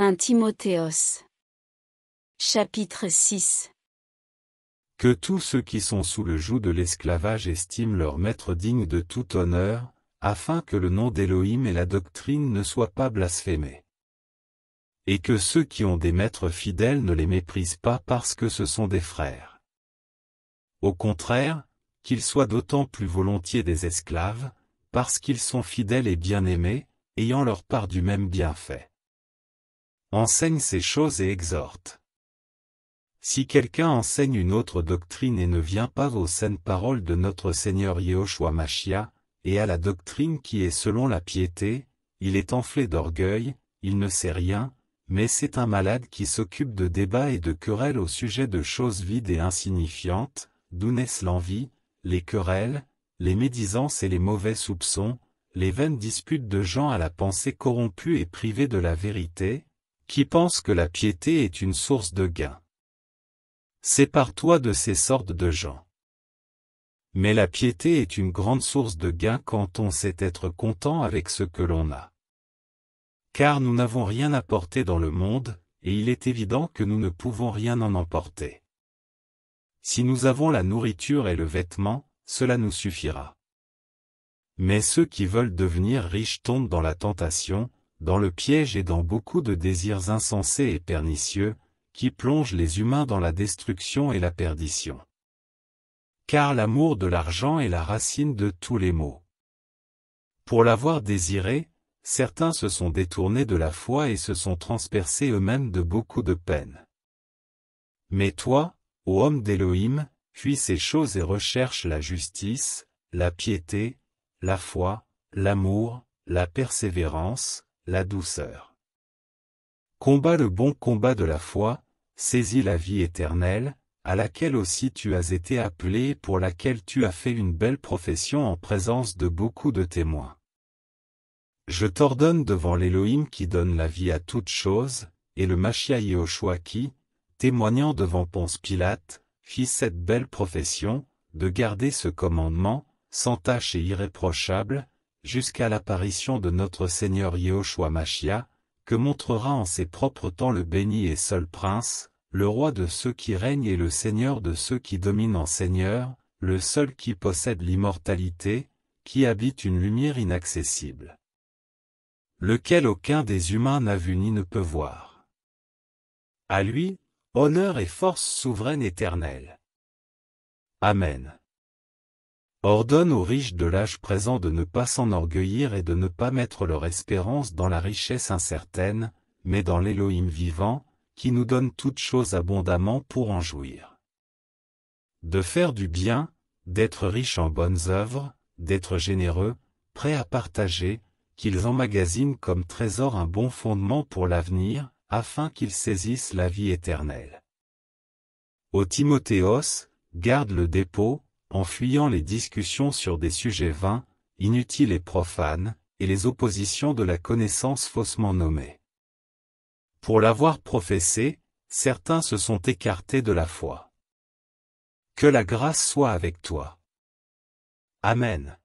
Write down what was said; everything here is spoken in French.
1 Timothéos Chapitre 6 Que tous ceux qui sont sous le joug de l'esclavage estiment leur maître digne de tout honneur, afin que le nom d'Élohim et la doctrine ne soient pas blasphémés. Et que ceux qui ont des maîtres fidèles ne les méprisent pas parce que ce sont des frères. Au contraire, qu'ils soient d'autant plus volontiers des esclaves, parce qu'ils sont fidèles et bien-aimés, ayant leur part du même bienfait enseigne ces choses et exhorte. Si quelqu'un enseigne une autre doctrine et ne vient pas aux saines paroles de notre Seigneur Yehoshua Mashiach, et à la doctrine qui est selon la piété, il est enflé d'orgueil, il ne sait rien, mais c'est un malade qui s'occupe de débats et de querelles au sujet de choses vides et insignifiantes, d'où naissent l'envie, les querelles, les médisances et les mauvais soupçons, les vaines disputes de gens à la pensée corrompue et privée de la vérité, qui pense que la piété est une source de gain. Sépare-toi de ces sortes de gens. Mais la piété est une grande source de gain quand on sait être content avec ce que l'on a. Car nous n'avons rien apporté dans le monde, et il est évident que nous ne pouvons rien en emporter. Si nous avons la nourriture et le vêtement, cela nous suffira. Mais ceux qui veulent devenir riches tombent dans la tentation, dans le piège et dans beaucoup de désirs insensés et pernicieux, qui plongent les humains dans la destruction et la perdition. Car l'amour de l'argent est la racine de tous les maux. Pour l'avoir désiré, certains se sont détournés de la foi et se sont transpercés eux-mêmes de beaucoup de peines. Mais toi, ô homme d'Élohim, fuis ces choses et recherche la justice, la piété, la foi, l'amour, la persévérance, la douceur. Combat le bon combat de la foi, saisis la vie éternelle, à laquelle aussi tu as été appelé et pour laquelle tu as fait une belle profession en présence de beaucoup de témoins. Je t'ordonne devant l'Élohim qui donne la vie à toutes choses, et le Machia Yehoshua qui, témoignant devant Ponce Pilate, fit cette belle profession, de garder ce commandement, sans tache et irréprochable, jusqu'à l'apparition de notre Seigneur Yehoshua Machia, que montrera en ses propres temps le béni et seul prince, le roi de ceux qui règnent et le seigneur de ceux qui dominent en seigneur, le seul qui possède l'immortalité, qui habite une lumière inaccessible. Lequel aucun des humains n'a vu ni ne peut voir. À lui, honneur et force souveraine éternelle. Amen ordonne aux riches de l'âge présent de ne pas s'enorgueillir et de ne pas mettre leur espérance dans la richesse incertaine, mais dans l'Élohim vivant, qui nous donne toutes choses abondamment pour en jouir. De faire du bien, d'être riche en bonnes œuvres, d'être généreux, prêt à partager, qu'ils emmagasinent comme trésor un bon fondement pour l'avenir, afin qu'ils saisissent la vie éternelle. Au Timothéos, garde le dépôt, en fuyant les discussions sur des sujets vains, inutiles et profanes, et les oppositions de la connaissance faussement nommée. Pour l'avoir professé, certains se sont écartés de la foi. Que la grâce soit avec toi. Amen.